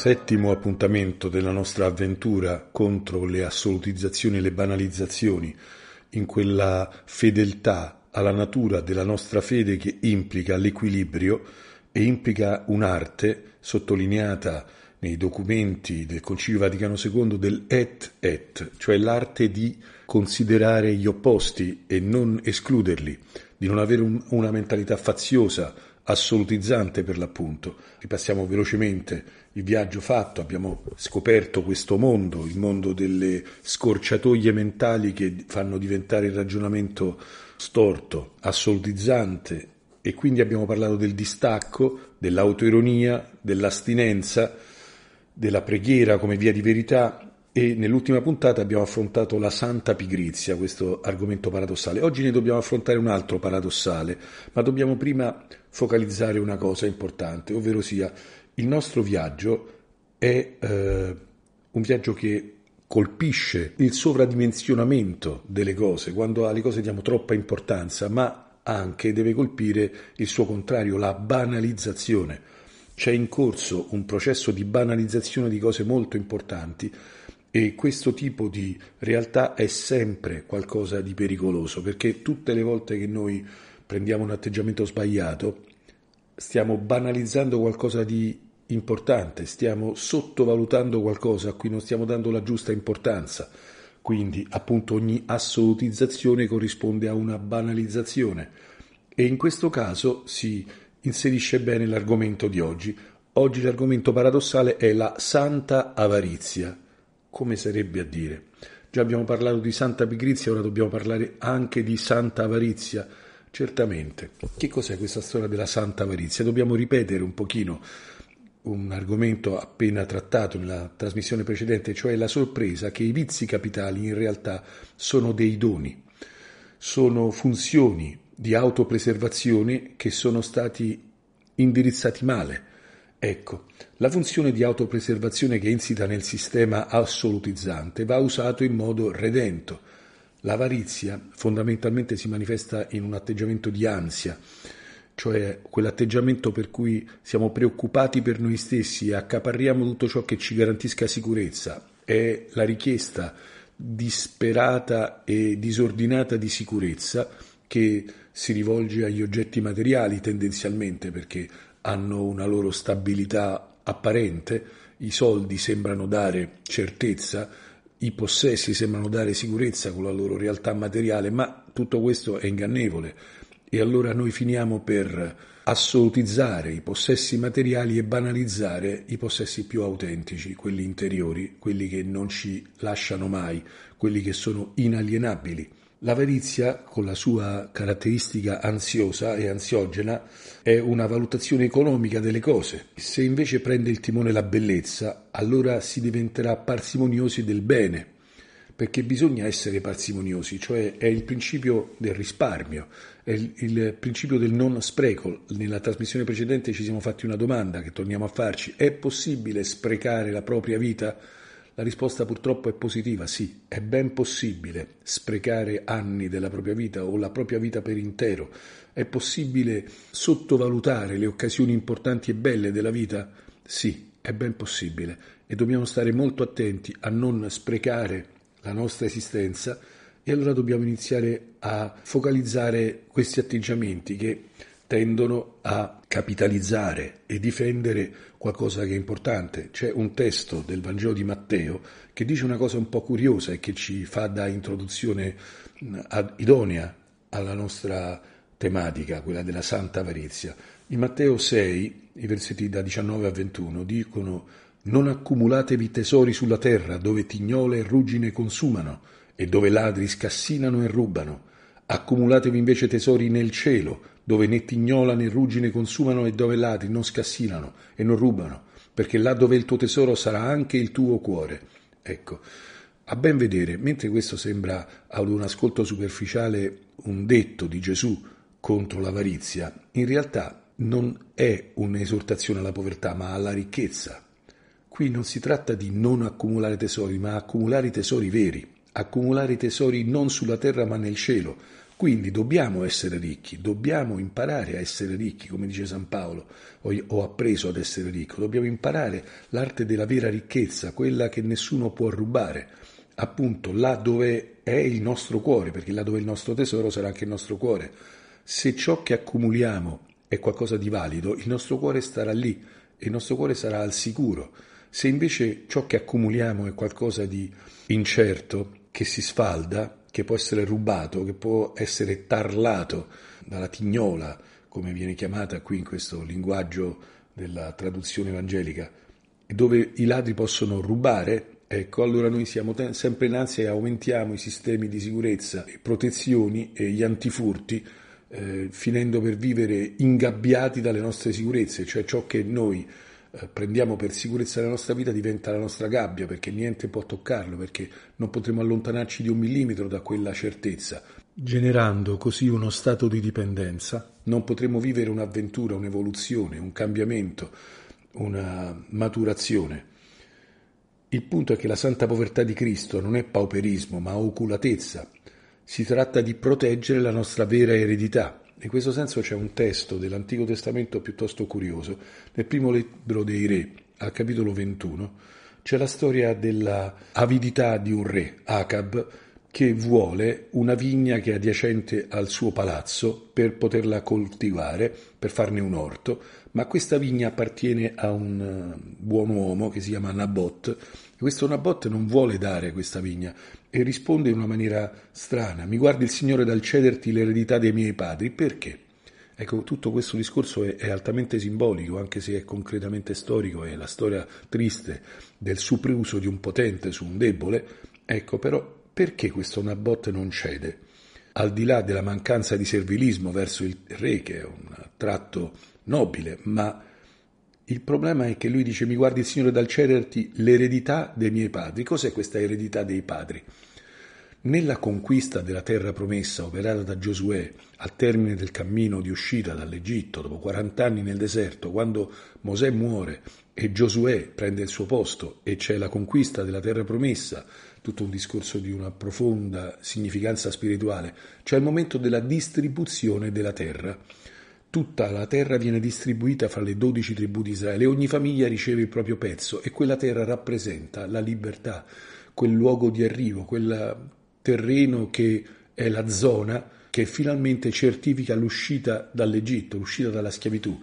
settimo appuntamento della nostra avventura contro le assolutizzazioni e le banalizzazioni, in quella fedeltà alla natura della nostra fede che implica l'equilibrio e implica un'arte sottolineata nei documenti del Concilio Vaticano II del et et, cioè l'arte di considerare gli opposti e non escluderli, di non avere un, una mentalità faziosa, assolutizzante per l'appunto. Ripassiamo velocemente il viaggio fatto, abbiamo scoperto questo mondo, il mondo delle scorciatoie mentali che fanno diventare il ragionamento storto, assolutizzante e quindi abbiamo parlato del distacco, dell'autoironia, dell'astinenza, della preghiera come via di verità, e nell'ultima puntata abbiamo affrontato la santa pigrizia, questo argomento paradossale. Oggi ne dobbiamo affrontare un altro paradossale, ma dobbiamo prima focalizzare una cosa importante, ovvero sia il nostro viaggio è eh, un viaggio che colpisce il sovradimensionamento delle cose, quando alle cose diamo troppa importanza, ma anche deve colpire il suo contrario, la banalizzazione. C'è in corso un processo di banalizzazione di cose molto importanti e questo tipo di realtà è sempre qualcosa di pericoloso, perché tutte le volte che noi prendiamo un atteggiamento sbagliato, stiamo banalizzando qualcosa di importante, stiamo sottovalutando qualcosa a cui non stiamo dando la giusta importanza. Quindi, appunto, ogni assolutizzazione corrisponde a una banalizzazione. E in questo caso si inserisce bene l'argomento di oggi. Oggi l'argomento paradossale è la santa avarizia come sarebbe a dire. Già abbiamo parlato di Santa Pigrizia, ora dobbiamo parlare anche di Santa Avarizia. Certamente. Che cos'è questa storia della Santa Avarizia? Dobbiamo ripetere un pochino un argomento appena trattato nella trasmissione precedente, cioè la sorpresa che i vizi capitali in realtà sono dei doni, sono funzioni di autopreservazione che sono stati indirizzati male Ecco, la funzione di autopreservazione che insita nel sistema assolutizzante va usato in modo redento. L'avarizia fondamentalmente si manifesta in un atteggiamento di ansia, cioè quell'atteggiamento per cui siamo preoccupati per noi stessi e accaparriamo tutto ciò che ci garantisca sicurezza. È la richiesta disperata e disordinata di sicurezza che si rivolge agli oggetti materiali tendenzialmente perché hanno una loro stabilità apparente, i soldi sembrano dare certezza, i possessi sembrano dare sicurezza con la loro realtà materiale, ma tutto questo è ingannevole e allora noi finiamo per assolutizzare i possessi materiali e banalizzare i possessi più autentici, quelli interiori, quelli che non ci lasciano mai, quelli che sono inalienabili. L'avarizia, con la sua caratteristica ansiosa e ansiogena, è una valutazione economica delle cose. Se invece prende il timone la bellezza, allora si diventerà parsimoniosi del bene, perché bisogna essere parsimoniosi, cioè è il principio del risparmio, è il, il principio del non spreco. Nella trasmissione precedente ci siamo fatti una domanda che torniamo a farci. È possibile sprecare la propria vita? La risposta purtroppo è positiva, sì, è ben possibile sprecare anni della propria vita o la propria vita per intero, è possibile sottovalutare le occasioni importanti e belle della vita, sì, è ben possibile e dobbiamo stare molto attenti a non sprecare la nostra esistenza e allora dobbiamo iniziare a focalizzare questi atteggiamenti che tendono a capitalizzare e difendere qualcosa che è importante. C'è un testo del Vangelo di Matteo che dice una cosa un po' curiosa e che ci fa da introduzione mm, idonea alla nostra tematica, quella della santa avarizia. In Matteo 6, i versetti da 19 a 21 dicono non accumulatevi tesori sulla terra dove tignole e ruggine consumano e dove ladri scassinano e rubano. Accumulatevi invece tesori nel cielo dove né tignola né ruggine consumano e dove ladri non scassinano e non rubano, perché là dove il tuo tesoro sarà anche il tuo cuore. Ecco, a ben vedere, mentre questo sembra ad un ascolto superficiale un detto di Gesù contro l'avarizia, in realtà non è un'esortazione alla povertà, ma alla ricchezza. Qui non si tratta di non accumulare tesori, ma accumulare i tesori veri, accumulare i tesori non sulla terra ma nel cielo quindi dobbiamo essere ricchi, dobbiamo imparare a essere ricchi, come dice San Paolo, ho, appreso ad essere ricco, dobbiamo imparare l'arte della vera ricchezza, quella che nessuno può rubare, appunto là dove è il nostro cuore, perché là dove è il nostro tesoro sarà anche il nostro cuore. Se ciò che accumuliamo è qualcosa di valido, il nostro cuore starà lì e il nostro cuore sarà al sicuro. Se invece ciò che accumuliamo è qualcosa di incerto, che si sfalda, che può essere rubato, che può essere tarlato dalla tignola, come viene chiamata qui in questo linguaggio della traduzione evangelica, dove i ladri possono rubare, ecco, allora noi siamo te- sempre innanzi e aumentiamo i sistemi di sicurezza, e protezioni e gli antifurti, eh, finendo per vivere ingabbiati dalle nostre sicurezze, cioè ciò che noi eh, prendiamo per sicurezza della nostra vita diventa la nostra gabbia, perché niente può toccarlo, perché non potremo allontanarci di un millimetro da quella certezza. Generando così uno stato di dipendenza, non potremo vivere un'avventura, un'evoluzione, un cambiamento, una maturazione. Il punto è che la santa povertà di Cristo non è pauperismo, ma oculatezza. Si tratta di proteggere la nostra vera eredità, in questo senso c'è un testo dell'Antico Testamento piuttosto curioso. Nel primo libro dei Re, al capitolo 21, c'è la storia dell'avidità di un re, Acab, che vuole una vigna che è adiacente al suo palazzo per poterla coltivare, per farne un orto, ma questa vigna appartiene a un eh, buon uomo che si chiama Nabot, questo Nabot non vuole dare questa vigna e risponde in una maniera strana, mi guardi il Signore dal cederti l'eredità dei miei padri, perché? Ecco, tutto questo discorso è, è, altamente simbolico, anche se è concretamente storico, è la storia triste del supriuso di un potente su un debole. Ecco, però, perché questo Nabot non cede? Al di là della mancanza di servilismo verso il re, che è un tratto nobile, ma il problema è che lui dice: Mi guardi, Signore, dal cederti l'eredità dei miei padri. Cos'è questa eredità dei padri? Nella conquista della terra promessa operata da Giosuè al termine del cammino di uscita dall'Egitto, dopo 40 anni nel deserto, quando Mosè muore e Giosuè prende il suo posto e c'è la conquista della terra promessa, tutto un discorso di una profonda significanza spirituale, c'è il momento della distribuzione della terra. Tutta la terra viene distribuita fra le dodici tribù di Israele, ogni famiglia riceve il proprio pezzo e quella terra rappresenta la libertà, quel luogo di arrivo, quel terreno che è la zona che finalmente certifica l'uscita dall'Egitto, l'uscita dalla schiavitù.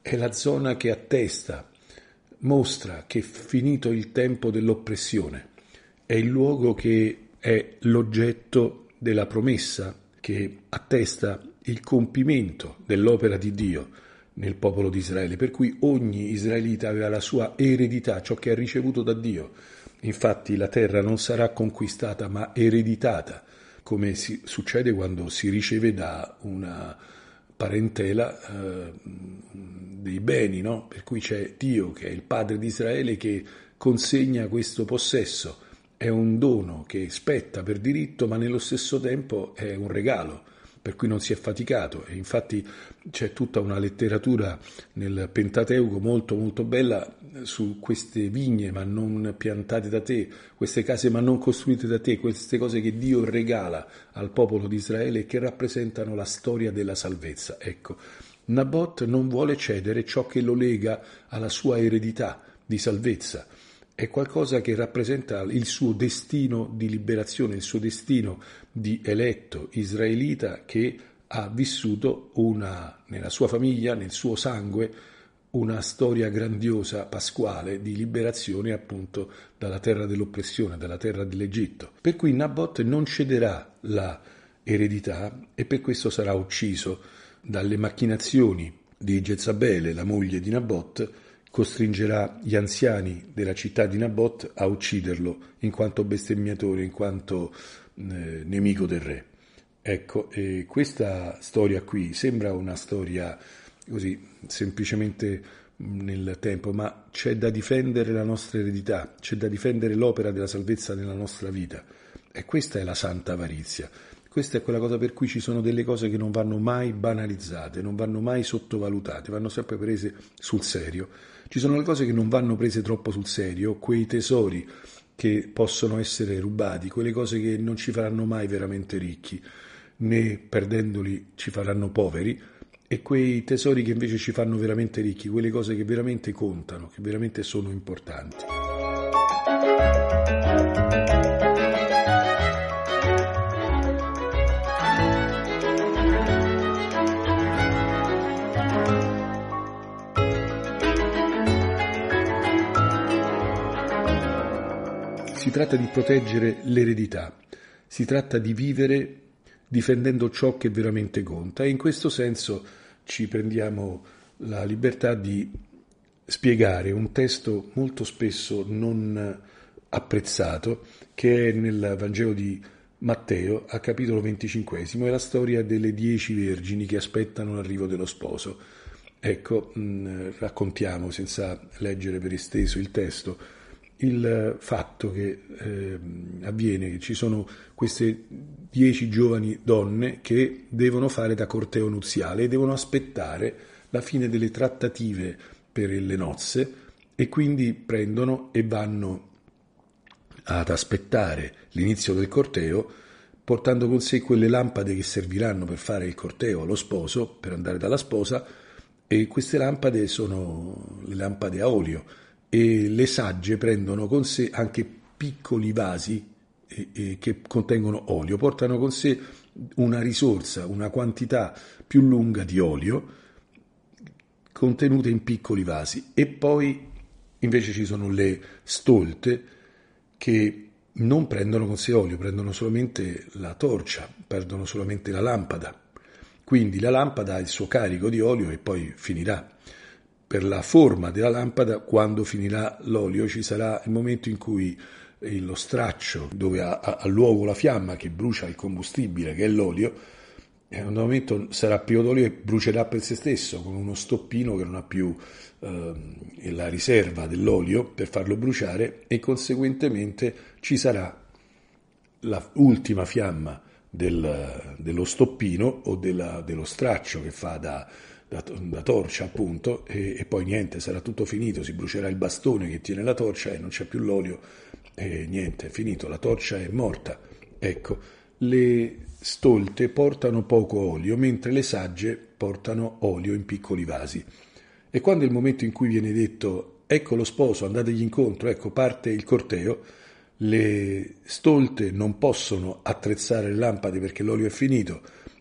È la zona che attesta, mostra che è finito il tempo dell'oppressione. È il luogo che è l'oggetto della promessa che attesta il compimento dell'opera di Dio nel popolo di Israele, per cui ogni israelita aveva la sua eredità, ciò che ha ricevuto da Dio. Infatti la terra non sarà conquistata ma ereditata, come si, succede quando si riceve da una parentela eh, dei beni, no? per cui c'è Dio che è il padre di Israele che consegna questo possesso. È un dono che spetta per diritto, ma nello stesso tempo è un regalo per cui non si è faticato e infatti c'è tutta una letteratura nel Pentateuco molto molto bella eh, su queste vigne ma non piantate da te, queste case ma non costruite da te, queste cose che Dio regala al popolo di Israele e che rappresentano la storia della salvezza. Ecco, Nabot non vuole cedere ciò che lo lega alla sua eredità di salvezza è qualcosa che rappresenta il suo destino di liberazione, il suo destino di eletto israelita che ha vissuto una, nella sua famiglia, nel suo sangue, una storia grandiosa pasquale di liberazione appunto dalla terra dell'oppressione, dalla terra dell'Egitto. Per cui Naboth non cederà la eredità e per questo sarà ucciso dalle macchinazioni di Jezabele, la moglie di Naboth, costringerà gli anziani della città di Nabot a ucciderlo in quanto bestemmiatore, in quanto eh, nemico del re. Ecco, eh, questa storia qui sembra una storia così semplicemente mm, nel tempo, ma c'è da difendere la nostra eredità, c'è da difendere l'opera della salvezza nella nostra vita. E questa è la santa avarizia. Questa è quella cosa per cui ci sono delle cose che non vanno mai banalizzate, non vanno mai sottovalutate, vanno sempre prese sul serio. Ci sono le cose che non vanno prese troppo sul serio, quei tesori che possono essere rubati, quelle cose che non ci faranno mai veramente ricchi, né perdendoli ci faranno poveri, e quei tesori che invece ci fanno veramente ricchi, quelle cose che veramente contano, che veramente sono importanti. si tratta di proteggere l'eredità, si tratta di vivere difendendo ciò che veramente conta e in questo senso ci prendiamo la libertà di spiegare un testo molto spesso non apprezzato che è nel Vangelo di Matteo a capitolo 25 è la storia delle dieci vergini che aspettano l'arrivo dello sposo. Ecco, mh, mm, raccontiamo senza leggere per esteso il testo il fatto che eh, avviene che ci sono queste dieci giovani donne che devono fare da corteo nuziale e devono aspettare la fine delle trattative per le nozze e quindi prendono e vanno ad aspettare l'inizio del corteo portando con sé quelle lampade che serviranno per fare il corteo allo sposo, per andare dalla sposa, e queste lampade sono le lampade a olio e le sagge prendono con sé anche piccoli vasi che contengono olio, portano con sé una risorsa, una quantità più lunga di olio contenute in piccoli vasi e poi invece ci sono le stolte che non prendono con sé olio, prendono solamente la torcia, perdono solamente la lampada. Quindi la lampada ha il suo carico di olio e poi finirà per la forma della lampada, quando finirà l'olio ci sarà il momento in cui eh, lo straccio dove ha, luogo la fiamma che brucia il combustibile, che è l'olio, eh, in un momento sarà pieno d'olio e brucerà per se stesso con uno stoppino che non ha più eh, la riserva dell'olio per farlo bruciare e conseguentemente ci sarà l'ultima fiamma del, dello stoppino o della, dello straccio che fa da, la, la torcia appunto e, e, poi niente, sarà tutto finito, si brucerà il bastone che tiene la torcia e non c'è più l'olio e niente, è finito, la torcia è morta. Ecco, le stolte portano poco olio mentre le sagge portano olio in piccoli vasi. E quando è il momento in cui viene detto ecco lo sposo, andategli incontro, ecco parte il corteo, le stolte non possono attrezzare le lampade perché l'olio è finito,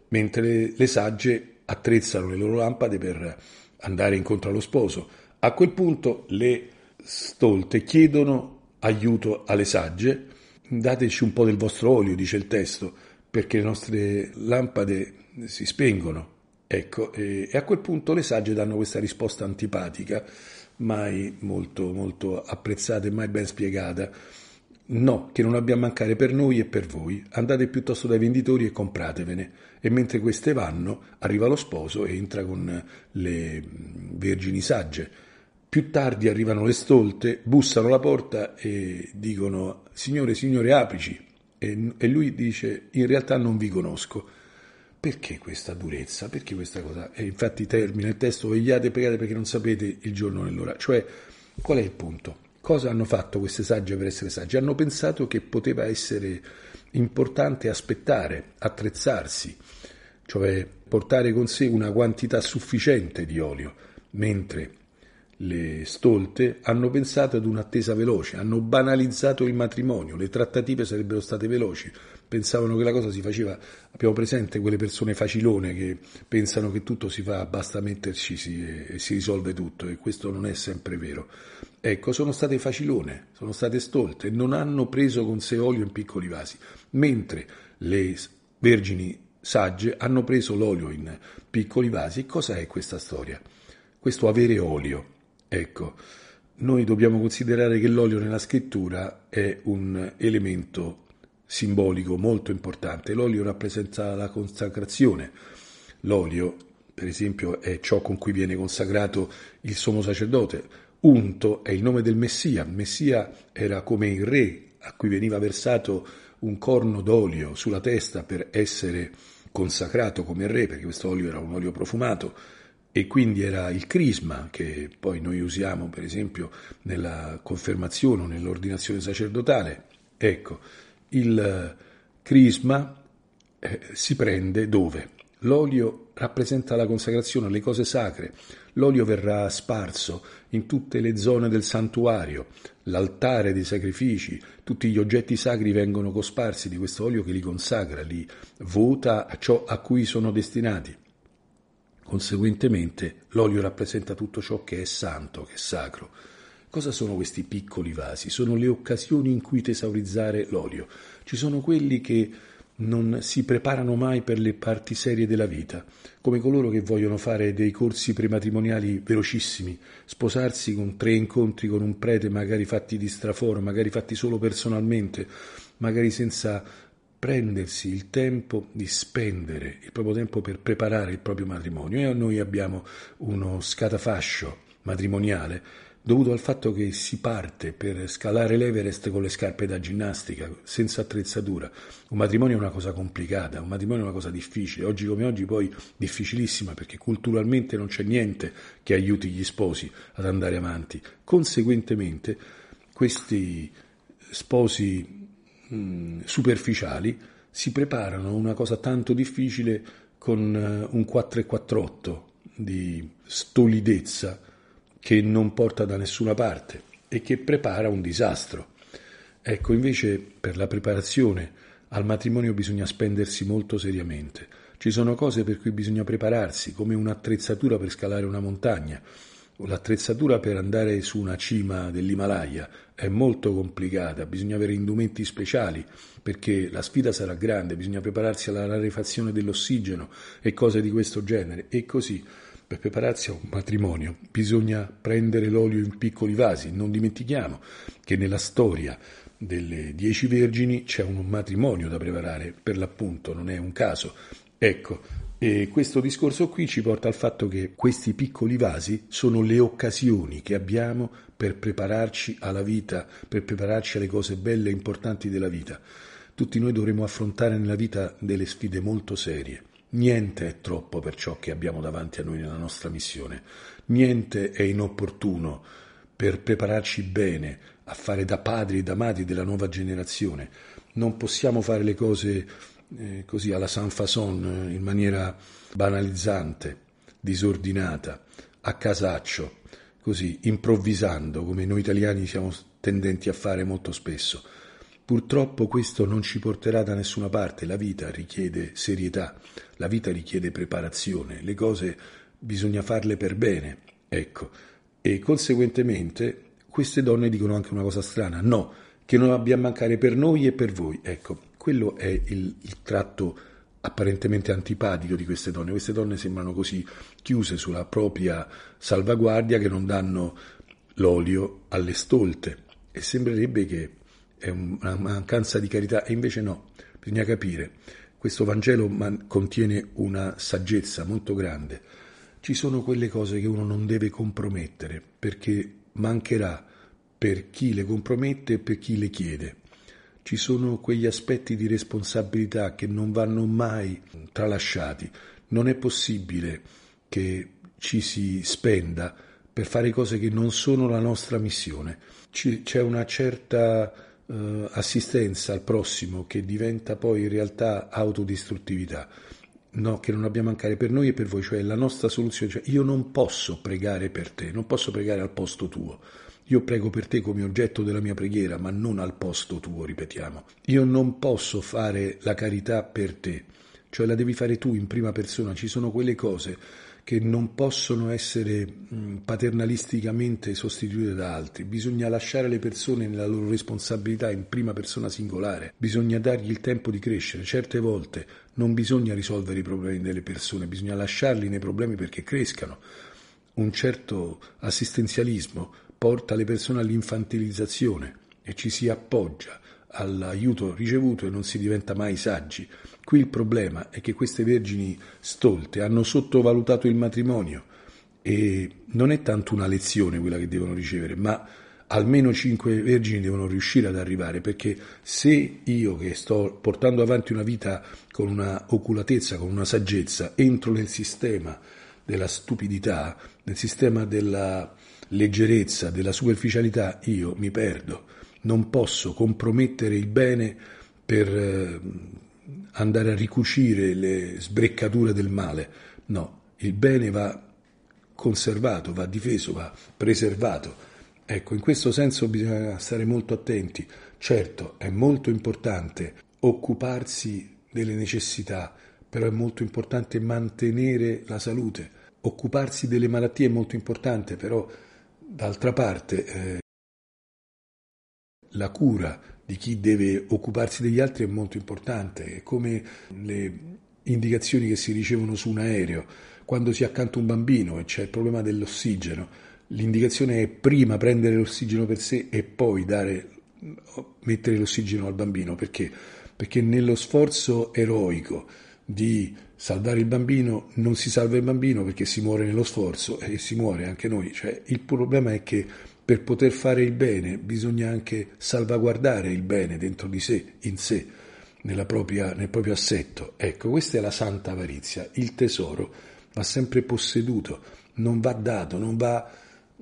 mentre le, le sagge attrezzano le loro lampade per andare incontro allo sposo. A quel punto le stolte chiedono aiuto alle sagge, dateci un po' del vostro olio, dice il testo, perché le nostre lampade si spengono. Ecco, e, a quel punto le sagge danno questa risposta antipatica, mai molto, molto apprezzata e mai ben spiegata. No, che non abbia a mancare per noi e per voi. Andate piuttosto dai venditori e compratevene. E mentre queste vanno, arriva lo sposo e entra con le mm, vergini sagge. Più tardi arrivano le stolte, bussano alla porta e dicono: Signore, signore, aprici. E, e lui dice: In realtà non vi conosco. Perché questa durezza? Perché questa cosa? E infatti termina il testo: Vegliate e pregate perché non sapete il giorno e l'ora. Cioè, qual è il punto? Cosa hanno fatto queste sagge per essere sagge? Hanno pensato che poteva essere importante aspettare, attrezzarsi, cioè portare con sé una quantità sufficiente di olio, mentre le stolte hanno pensato ad un'attesa veloce, hanno banalizzato il matrimonio, le trattative sarebbero state veloci, pensavano che la cosa si faceva, abbiamo presente quelle persone facilone che pensano che tutto si fa, basta metterci si, e, si risolve tutto e questo non è sempre vero. Ecco, sono state facilone, sono state stolte, non hanno preso con sé olio in piccoli vasi, mentre le vergini sagge hanno preso l'olio in piccoli vasi. Cosa è questa storia? Questo avere olio. Ecco, noi dobbiamo considerare che l'olio nella scrittura è un elemento simbolico molto importante. L'olio rappresenta la consacrazione. L'olio, per esempio, è ciò con cui viene consacrato il sommo sacerdote. Unto è il nome del Messia. Messia era come il re a cui veniva versato un corno d'olio sulla testa per essere consacrato come re, perché questo olio era un olio profumato e quindi era il crisma che poi noi usiamo per esempio nella confermazione o nell'ordinazione sacerdotale. Ecco, il eh, crisma eh, si prende dove? L'olio rappresenta la consacrazione alle cose sacre, l'olio verrà sparso in tutte le zone del santuario, l'altare dei sacrifici, tutti gli oggetti sacri vengono cosparsi di questo olio che li consacra, li vota a ciò a cui sono destinati. Conseguentemente l'olio rappresenta tutto ciò che è santo, che è sacro. Cosa sono questi piccoli vasi? Sono le occasioni in cui tesaurizzare l'olio. Ci sono quelli che non si preparano mai per le parti serie della vita, come coloro che vogliono fare dei corsi prematrimoniali velocissimi, sposarsi con tre incontri con un prete, magari fatti di straforo, magari fatti solo personalmente, magari senza prendersi il tempo di spendere il proprio tempo per preparare il proprio matrimonio. E noi abbiamo uno scatafascio matrimoniale dovuto al fatto che si parte per scalare l'Everest con le scarpe da ginnastica, senza attrezzatura. Un matrimonio è una cosa complicata, un matrimonio è una cosa difficile, oggi come oggi poi difficilissima perché culturalmente non c'è niente che aiuti gli sposi ad andare avanti. Conseguentemente questi sposi mh, mm, superficiali si preparano a una cosa tanto difficile con eh, un 448 di stolidezza che non porta da nessuna parte e che prepara un disastro. Ecco, invece per la preparazione al matrimonio bisogna spendersi molto seriamente. Ci sono cose per cui bisogna prepararsi, come un'attrezzatura per scalare una montagna. L'attrezzatura per andare su una cima dell'Himalaya è molto complicata, bisogna avere indumenti speciali perché la sfida sarà grande, bisogna prepararsi alla rarefazione dell'ossigeno e cose di questo genere e così per prepararsi a un matrimonio bisogna prendere l'olio in piccoli vasi. Non dimentichiamo che nella storia delle dieci vergini c'è un matrimonio da preparare, per l'appunto, non è un caso. Ecco, e questo discorso qui ci porta al fatto che questi piccoli vasi sono le occasioni che abbiamo per prepararci alla vita, per prepararci alle cose belle e importanti della vita. Tutti noi dovremo affrontare nella vita delle sfide molto serie. Niente è troppo per ciò che abbiamo davanti a noi nella nostra missione, niente è inopportuno per prepararci bene a fare da padri e da madri della nuova generazione. Non possiamo fare le cose eh, così alla San Fason, eh, in maniera banalizzante, disordinata, a casaccio, così improvvisando come noi italiani siamo tendenti a fare molto spesso. Purtroppo questo non ci porterà da nessuna parte, la vita richiede serietà, la vita richiede preparazione, le cose bisogna farle per bene, ecco. E conseguentemente queste donne dicono anche una cosa strana, no, che non abbia a mancare per noi e per voi, ecco, quello è il, il tratto apparentemente antipatico di queste donne, queste donne sembrano così chiuse sulla propria salvaguardia che non danno l'olio alle stolte e sembrerebbe che è una mancanza di carità, e invece no, bisogna capire. Questo Vangelo contiene una saggezza molto grande. Ci sono quelle cose che uno non deve compromettere, perché mancherà per chi le compromette e per chi le chiede. Ci sono quegli aspetti di responsabilità che non vanno mai tralasciati. Non è possibile che ci si spenda per fare cose che non sono la nostra missione. c'è una certa eh, assistenza al prossimo che diventa poi in realtà autodistruttività. No, che non abbia mancare per noi e per voi, cioè la nostra soluzione, cioè io non posso pregare per te, non posso pregare al posto tuo. Io prego per te come oggetto della mia preghiera, ma non al posto tuo, ripetiamo. Io non posso fare la carità per te, cioè la devi fare tu in prima persona, ci sono quelle cose che non possono essere paternalisticamente sostituite da altri. Bisogna lasciare le persone nella loro responsabilità in prima persona singolare, bisogna dargli il tempo di crescere. Certe volte non bisogna risolvere i problemi delle persone, bisogna lasciarli nei problemi perché crescano. Un certo assistenzialismo porta le persone all'infantilizzazione e ci si appoggia all'aiuto ricevuto e non si diventa mai saggi. Qui il problema è che queste vergini stolte hanno sottovalutato il matrimonio e non è tanto una lezione quella che devono ricevere, ma almeno cinque vergini devono riuscire ad arrivare, perché se io che sto portando avanti una vita con una oculatezza, con una saggezza, entro nel sistema della stupidità, nel sistema della leggerezza, della superficialità, io mi perdo non posso compromettere il bene per eh, andare a ricucire le sbreccature del male. No, il bene va conservato, va difeso, va preservato. Ecco, in questo senso bisogna stare molto attenti. Certo, è molto importante occuparsi delle necessità, però è molto importante mantenere la salute. Occuparsi delle malattie è molto importante, però d'altra parte eh, la cura di chi deve occuparsi degli altri è molto importante, è come le indicazioni che si ricevono su un aereo, quando si è accanto un bambino e c'è il problema dell'ossigeno, l'indicazione è prima prendere l'ossigeno per sé e poi dare, mettere l'ossigeno al bambino, perché? Perché nello sforzo eroico di salvare il bambino non si salva il bambino perché si muore nello sforzo e si muore anche noi, cioè il problema è che per poter fare il bene bisogna anche salvaguardare il bene dentro di sé, in sé, propria, nel proprio assetto. Ecco, questa è la santa avarizia. Il tesoro va sempre posseduto, non va dato, non va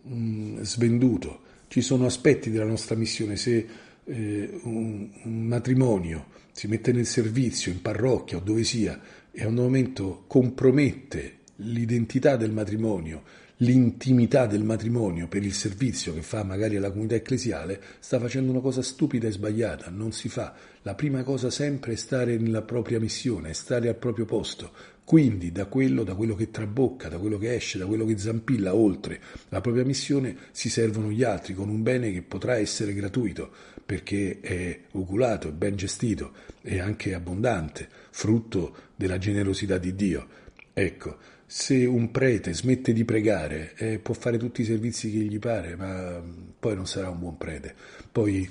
mh, mm, svenduto. Ci sono aspetti della nostra missione, se eh, un, un matrimonio si mette nel servizio, in parrocchia o dove sia, e a un momento compromette l'identità del matrimonio, l'intimità del matrimonio per il servizio che fa magari alla comunità ecclesiale, sta facendo una cosa stupida e sbagliata, non si fa. La prima cosa sempre è stare nella propria missione, stare al proprio posto. Quindi da quello, da quello che trabocca, da quello che esce, da quello che zampilla oltre la propria missione si servono gli altri con un bene che potrà essere gratuito perché è oculato, è ben gestito e anche abbondante, frutto della generosità di Dio. Ecco, se un prete smette di pregare eh, può fare tutti i servizi che gli pare, ma mm, poi non sarà un buon prete. Poi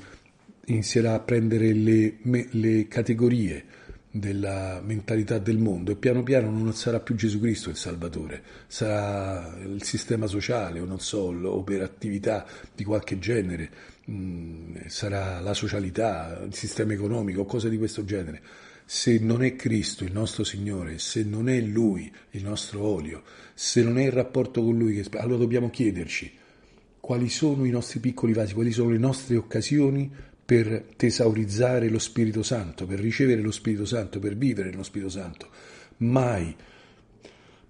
inizierà a prendere le, me, le categorie della mentalità del mondo e piano piano non sarà più Gesù Cristo il Salvatore, sarà il sistema sociale o non so, l'operatività di qualche genere, mh, mm, sarà la socialità, il sistema economico, cose di questo genere se non è Cristo il nostro Signore, se non è Lui il nostro olio, se non è il rapporto con Lui, allora dobbiamo chiederci quali sono i nostri piccoli vasi, quali sono le nostre occasioni per tesaurizzare lo Spirito Santo, per ricevere lo Spirito Santo, per vivere lo Spirito Santo. Mai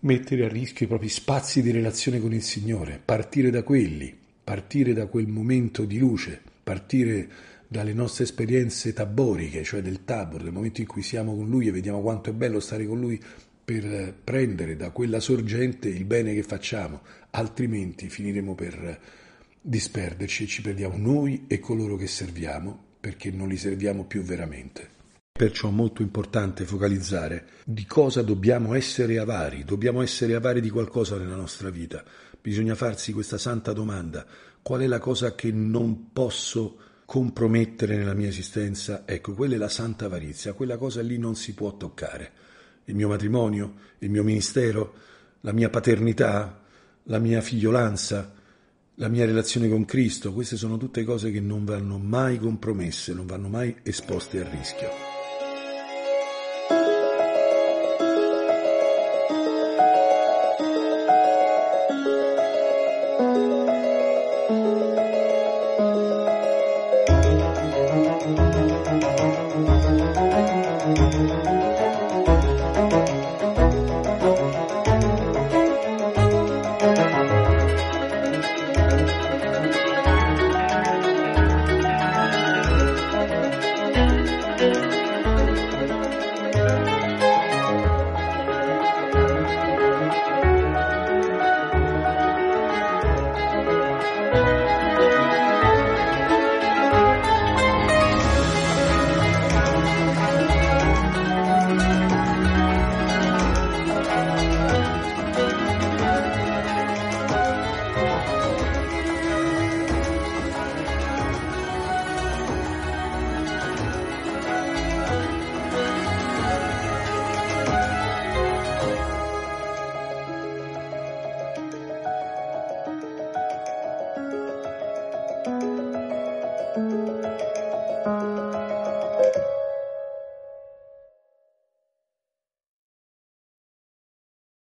mettere a rischio i propri spazi di relazione con il Signore, partire da quelli, partire da quel momento di luce, partire dalle nostre esperienze taboriche, cioè del tabor, del momento in cui siamo con lui e vediamo quanto è bello stare con lui per eh, prendere da quella sorgente il bene che facciamo, altrimenti finiremo per disperderci e ci perdiamo noi e coloro che serviamo perché non li serviamo più veramente. Perciò è molto importante focalizzare di cosa dobbiamo essere avari, dobbiamo essere avari di qualcosa nella nostra vita. Bisogna farsi questa santa domanda, qual è la cosa che non posso compromettere nella mia esistenza, ecco, quella è la santa avarizia, quella cosa lì non si può toccare. Il mio matrimonio, il mio ministero, la mia paternità, la mia figliolanza, la mia relazione con Cristo, queste sono tutte cose che non vanno mai compromesse, non vanno mai esposte a rischio.